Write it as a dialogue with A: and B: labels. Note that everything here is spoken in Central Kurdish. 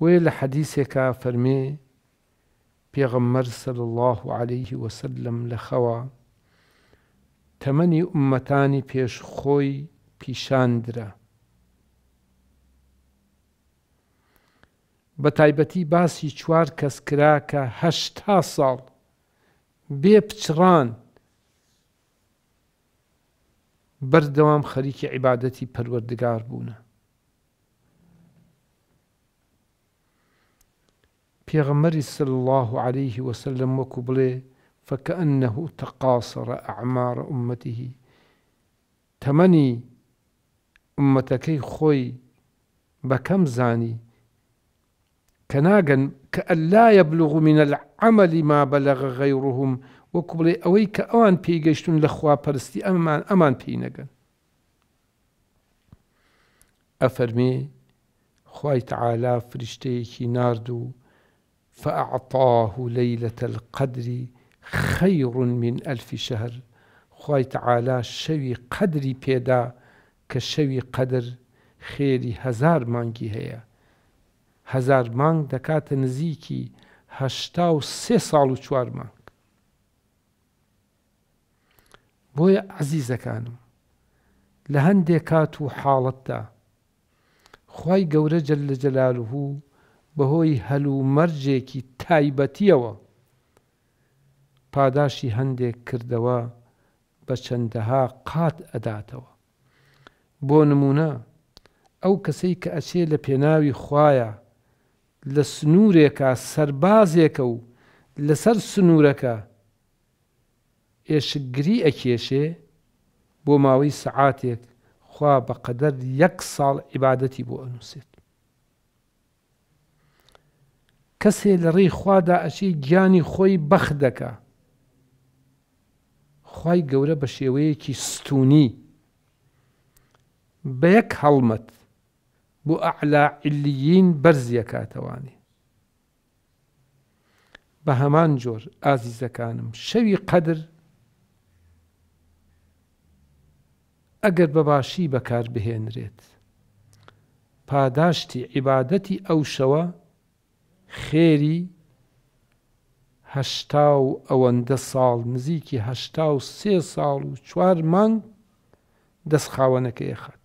A: بۆیە لە حەدیسێکا فەرمێ پێغەممەەر سەل الله عليه وسلم لەخەوە تەمەنی عومەتانی پێشخۆی پیشاندرە بە تایبەتی باسی چوار کەس کرا کە هەشتا ساڵ بێ پچڕان بەردەوام خەریکی عیبادەتی پەروەردگار بوونە پێغەمەری صلی الله عليه وسلم سلم مکبله فكأنه تقاصر أعمار أمته تمني أمتكي خوي بكم زاني كناغن كأن لا يبلغ من العمل ما بلغ غيرهم وكبلي أوي اوان پیگشتون لخوا پرستی أمان أمان افرمی أفرمي خوي تعالى کی ناردو فأعطاه ليلة القدر خير من ألف شهر خی تعالا شەوی قەدری پێدا کە شەوی قەدر خێری هزار مانگی هەیە هزار مانگ دەکاتە نزیکی هەشتا و سێ ساڵ و چوار مانگ بۆیە عزیزەکانم لە هەندێک کات و حاڵەتدا خی گەورە جل لە جەلالهوو بەهۆی هەلومەرجێکی تایبەتیەوە پاداشی هەندێک کردەوە بە چەندەها قات ئەداتەوە بۆ نمونە ئەو کەسەی کە ئەچێ لە پێناوی خویە لە سنوورێکە سەربازێکە و لەسەر سنوورەکە ئێشگری ئەکێشێ بۆ ماوەی سەعاتێک خوا بە قەدەر یەک ساڵ عیباەتی بۆ ئەنووسێت کەسێ لە ڕێی خوادا ئەشی گیانی خۆی بەخ دەکە خی گەورە بە شێوەیەکی ستونی بە یەک هەڵمەت بۆ ئەعلا علیین بەرزیە کاتەوانی بە هەمان جۆر ئازیزەکانم شەوی قەدر ئەگەر بەباشی بەکار بهێنرێت پاداشتی عیبادەتی ئەو شەوە خێری هەشتا و ئەوەندە ساڵ نزیکی هەشتا و سێ ساڵ و چوار مانگ دەست خاوەنەکە ئێخات